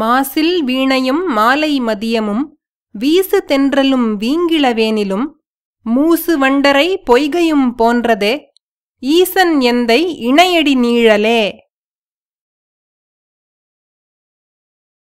மாசில் வீணையும் மாலை மதியமும் வீசு தென்றலும் வீங்கிளவேனிலும் மூசு வண்டரை பொய்கையும் போன்றதே ஈசன் எந்தை இணையடி நீழலே